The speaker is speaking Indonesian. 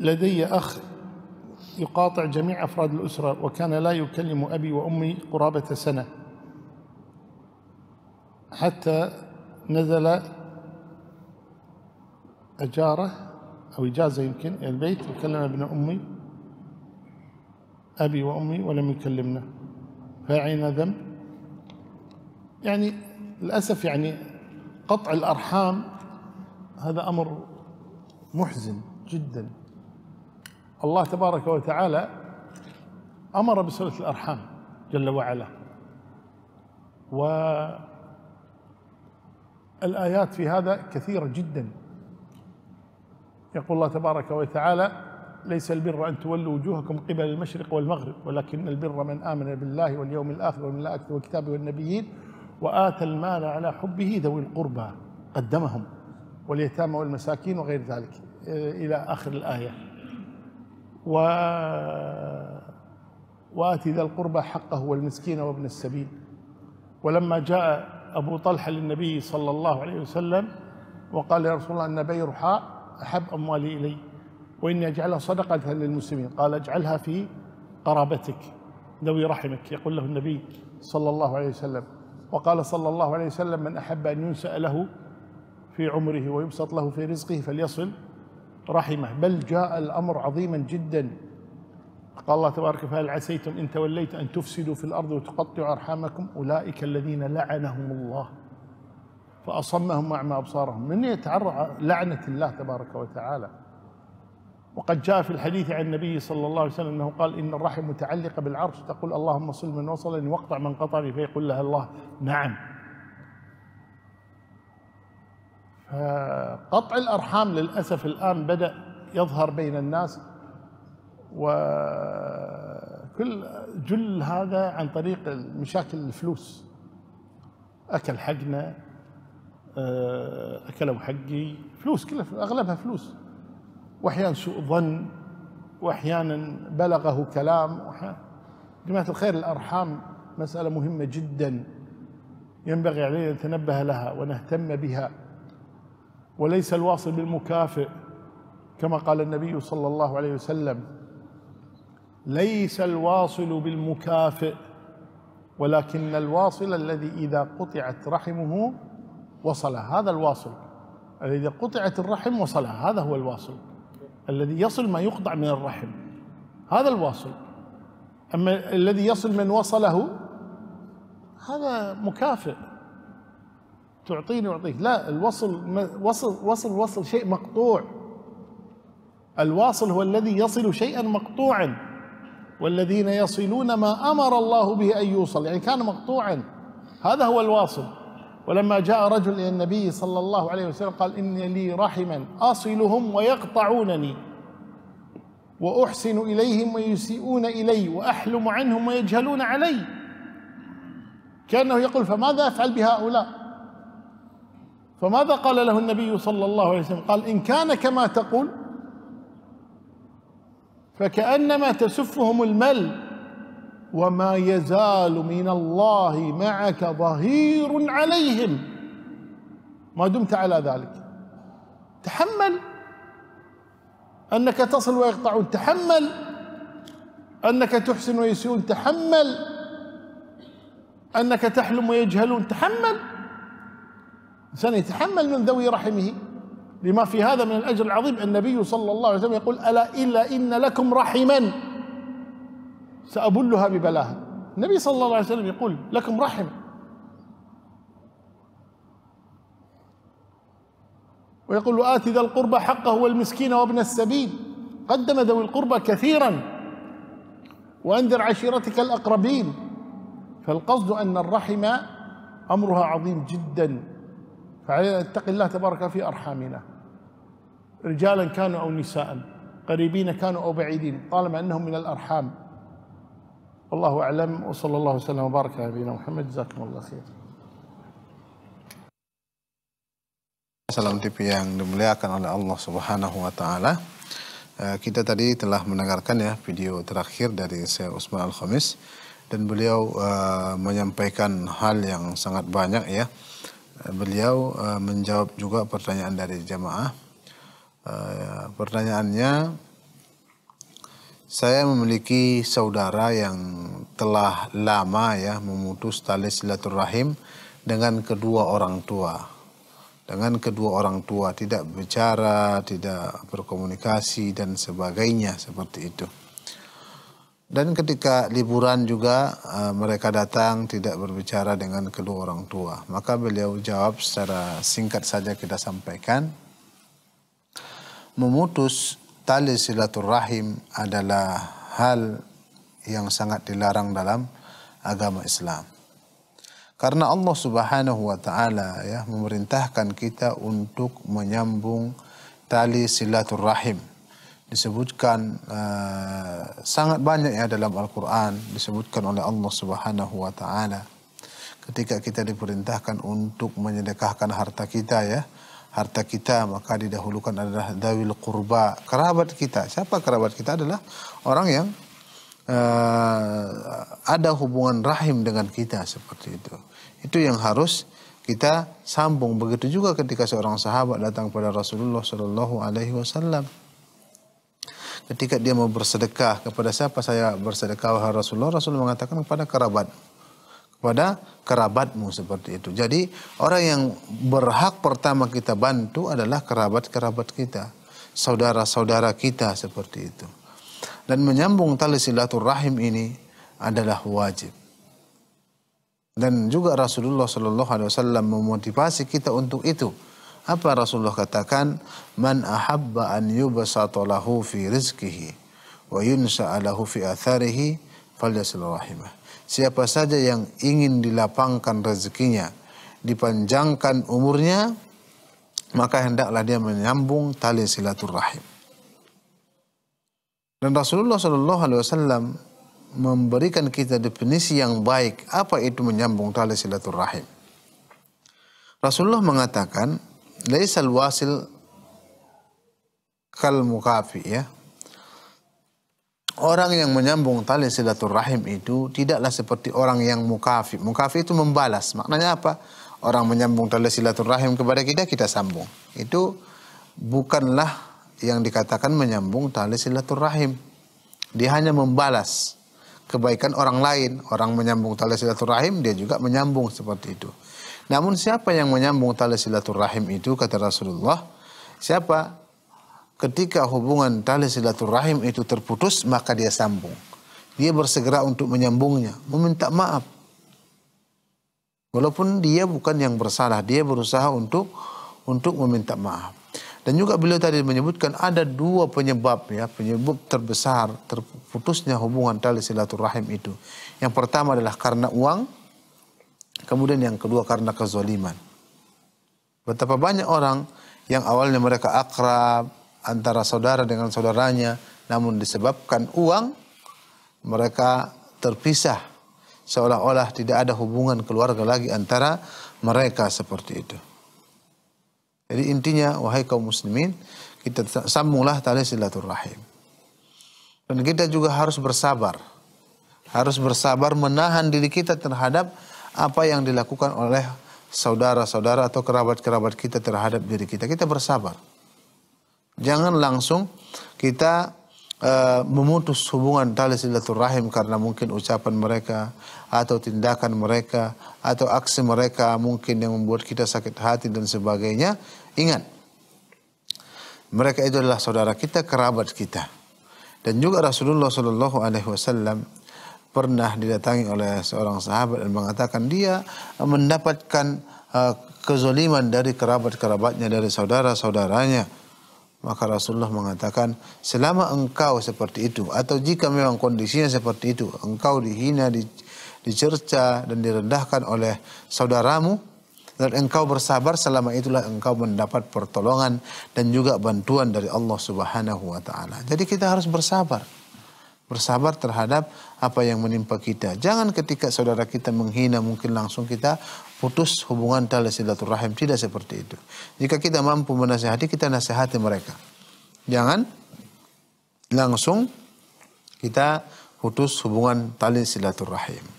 لدي أخ يقاطع جميع أفراد الأسرة وكان لا يكلم أبي وأمي قرابة سنة حتى نزل أجاره أو إجازة يمكن إلى البيت وكلم ابن أمي أبي وأمي ولم يكلمنا فعين ذنب يعني للأسف يعني قطع الأرحام هذا أمر محزن جداً الله تبارك وتعالى أمر بصلة الأرحام جل وعلا والآيات في هذا كثيرة جدا يقول الله تبارك وتعالى ليس البر أن تولوا وجوهكم قبل المشرق والمغرب ولكن البر من آمن بالله واليوم الآخر والملائكة والكتاب والنبيين وآتى المال على حبه ذوي القربى قدمهم واليتامى والمساكين وغير ذلك إلى آخر الآية و وآتي ذا القربى حقه والمسكين وابن السبيل ولما جاء أبو طلحة للنبي صلى الله عليه وسلم وقال يا رسول الله أن بيرحاء أحب أموالي إلي وإني أجعلها صدقة للمسلمين قال اجعلها في قرابتك ذوي رحمك يقول له النبي صلى الله عليه وسلم وقال صلى الله عليه وسلم من أحب أن ينسأ له في عمره ويبسط له في رزقه فليصل رحمه بل جاء الأمر عظيما جدا قال الله تبارك فهل عسيتم إن توليت أن تفسدوا في الأرض وتقطعوا أرحامكم أولئك الذين لعنهم الله فأصمهم وأعمى أبصارهم من يتعرى لعنة الله تبارك وتعالى وقد جاء في الحديث عن النبي صلى الله عليه وسلم أنه قال إن الرحم متعلقة بالعرش تقول اللهم صل من وصلني واقطع من قطعني فيقول لها الله نعم فقطع الأرحام للأسف الآن بدأ يظهر بين الناس وكل جل هذا عن طريق مشاكل الفلوس أكل حقنا آه، أكلوا حقي فلوس كلها أغلبها فلوس وأحيانا سوء ظن وأحيانا بلغه كلام جماعة الخير الأرحام مسألة مهمة جدا ينبغي علينا ان نتنبه لها ونهتم بها وليس الواصل بالمكافئ كما قال النبي صلى الله عليه وسلم ليس الواصل بالمكافئ ولكن الواصل الذي إذا قطعت رحمه وصل هذا الواصل الذي إذا قطعت الرحم وصلها هذا هو الواصل الذي يصل ما يقطع من الرحم هذا الواصل أما الذي يصل من وصله هذا مكافئ تعطيني أعطيك لا الوصل وصل وصل وصل شيء مقطوع الواصل هو الذي يصل شيئا مقطوعا والذين يصلون ما أمر الله به أن يوصل يعني كان مقطوعا هذا هو الواصل ولما جاء رجل إلى النبي صلى الله عليه وسلم قال إن لي رحما أصلهم ويقطعونني وأحسن إليهم ويسيئون إلي وأحلم عنهم ويجهلون علي كأنه يقول فماذا أفعل بهؤلاء فماذا قال له النبي صلى الله عليه وسلم قال إن كان كما تقول فكأنما تسفهم المل وما يزال من الله معك ظهير عليهم ما دمت على ذلك تحمل أنك تصل ويقطعون تحمل أنك تحسن ويسيئون تحمل أنك تحلم ويجهلون تحمل إنسان يتحمل من ذوي رحمه لما في هذا من الأجر العظيم النبي صلى الله عليه وسلم يقول ألا إلا إن لكم رحما سأبلها ببلاها النبي صلى الله عليه وسلم يقول لكم رحم ويقول آت ذا القربى حقه والمسكين وابن السبيل قدم ذوي القربى كثيرا وأنذر عشيرتك الأقربين فالقصد أن الرحم أمرها عظيم جداً فعلينا نتقي الله تبارك في أرحامنا رجالا كانوا أو نساء قريبين كانوا أو بعيدين طالما أنهم من الأرحام والله أعلم وصلى الله وسلم وبارك على نبينا محمد جزاكم الله خير Salam TV yang dimuliakan oleh Allah Subhanahu wa taala. Eh، kita tadi telah mendengarkan ya video terakhir dari Syekh Usman Al-Khamis dan beliau uh, menyampaikan hal yang sangat banyak ya Eh, beliau eh, menjawab juga pertanyaan dari jamaah. Eh, pertanyaannya, saya memiliki saudara yang telah lama ya memutus tali silaturahim dengan kedua orang tua. Dengan kedua orang tua tidak bicara, tidak berkomunikasi dan sebagainya seperti itu. Dan ketika liburan juga uh, mereka datang tidak berbicara dengan kedua orang tua. Maka beliau jawab secara singkat saja kita sampaikan. Memutus tali silaturahim adalah hal yang sangat dilarang dalam agama Islam. Karena Allah Subhanahu wa taala ya memerintahkan kita untuk menyambung tali silaturahim disebutkan uh, sangat banyak ya dalam Al-Quran disebutkan oleh Allah Subhanahu Wa Taala ketika kita diperintahkan untuk menyedekahkan harta kita ya harta kita maka didahulukan adalah dawil kurba kerabat kita siapa kerabat kita adalah orang yang uh, ada hubungan rahim dengan kita seperti itu itu yang harus kita sambung begitu juga ketika seorang sahabat datang kepada Rasulullah Shallallahu Alaihi Wasallam ketika dia mau bersedekah kepada siapa saya bersedekah wahai Rasulullah Rasulullah mengatakan kepada kerabat kepada kerabatmu seperti itu jadi orang yang berhak pertama kita bantu adalah kerabat-kerabat kita saudara-saudara kita seperti itu dan menyambung tali silaturahim ini adalah wajib dan juga Rasulullah Shallallahu Alaihi Wasallam memotivasi kita untuk itu apa Rasulullah katakan? Man ahabba an yubasata fi rizkihi wa yunsa'a fi atharihi falyasil rahimah. Siapa saja yang ingin dilapangkan rezekinya, dipanjangkan umurnya, maka hendaklah dia menyambung tali silaturrahim. Dan Rasulullah Shallallahu Alaihi Wasallam memberikan kita definisi yang baik apa itu menyambung tali silaturrahim. Rasulullah mengatakan dari al-wasil kal mukafi ya. Orang yang menyambung tali silaturahim itu tidaklah seperti orang yang mukafi. Mukafi itu membalas. Maknanya apa? Orang menyambung tali silaturahim kepada kita, kita sambung. Itu bukanlah yang dikatakan menyambung tali silaturahim. Dia hanya membalas kebaikan orang lain. Orang menyambung tali silaturahim, dia juga menyambung seperti itu. Namun siapa yang menyambung tali silaturahim itu kata Rasulullah, siapa ketika hubungan tali silaturahim itu terputus maka dia sambung. Dia bersegera untuk menyambungnya, meminta maaf. Walaupun dia bukan yang bersalah, dia berusaha untuk untuk meminta maaf. Dan juga beliau tadi menyebutkan ada dua penyebab ya, penyebab terbesar terputusnya hubungan tali silaturahim itu. Yang pertama adalah karena uang, Kemudian yang kedua karena kezoliman. Betapa banyak orang yang awalnya mereka akrab antara saudara dengan saudaranya, namun disebabkan uang mereka terpisah seolah-olah tidak ada hubungan keluarga lagi antara mereka seperti itu. Jadi intinya wahai kaum muslimin, kita sambunglah tali silaturahim. Dan kita juga harus bersabar. Harus bersabar menahan diri kita terhadap apa yang dilakukan oleh saudara-saudara atau kerabat-kerabat kita terhadap diri kita. Kita bersabar. Jangan langsung kita uh, memutus hubungan tali silaturahim karena mungkin ucapan mereka atau tindakan mereka atau aksi mereka mungkin yang membuat kita sakit hati dan sebagainya. Ingat, mereka itu adalah saudara kita, kerabat kita. Dan juga Rasulullah Shallallahu Alaihi Wasallam pernah didatangi oleh seorang sahabat dan mengatakan dia mendapatkan uh, eh, kezoliman dari kerabat-kerabatnya, dari saudara-saudaranya. Maka Rasulullah mengatakan, selama engkau seperti itu, atau jika memang kondisinya seperti itu, engkau dihina, dicerca, dan direndahkan oleh saudaramu, dan engkau bersabar selama itulah engkau mendapat pertolongan dan juga bantuan dari Allah Subhanahu wa taala. Jadi kita harus bersabar. Bersabar terhadap apa yang menimpa kita. Jangan ketika saudara kita menghina mungkin langsung kita putus hubungan tali silaturahim. Tidak seperti itu. Jika kita mampu menasehati, kita nasihati mereka. Jangan langsung kita putus hubungan tali silaturahim.